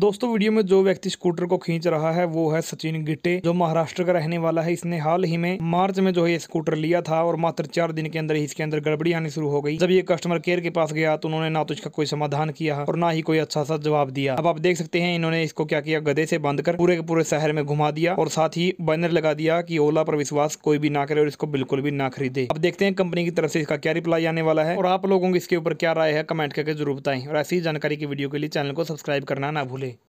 दोस्तों वीडियो में जो व्यक्ति स्कूटर को खींच रहा है वो है सचिन गिट्टे जो महाराष्ट्र का रहने वाला है इसने हाल ही में मार्च में जो है ये स्कूटर लिया था और मात्र चार दिन के अंदर ही इसके अंदर गड़बड़ी आनी शुरू हो गई जब ये कस्टमर केयर के पास गया तो उन्होंने ना तो इसका कोई समाधान किया और ना ही कोई अच्छा सा जवाब दिया अब आप देख सकते हैं इन्होंने इसको क्या किया गधे से बांध कर पूरे के पूरे शहर में घुमा दिया और साथ ही बैनर लगा दिया की ओला पर विश्वास कोई भी ना करे और इसको बिल्कुल भी ना खरीदे अब देखते हैं कंपनी की तरफ से इसका क्या रिप्लाई आने वाला है और आप लोगों को इसके ऊपर क्या राय है कमेंट करके जरूर बताएं और ऐसी जानकारी की वीडियो के लिए चैनल को सब्सक्राइब करना ना भूले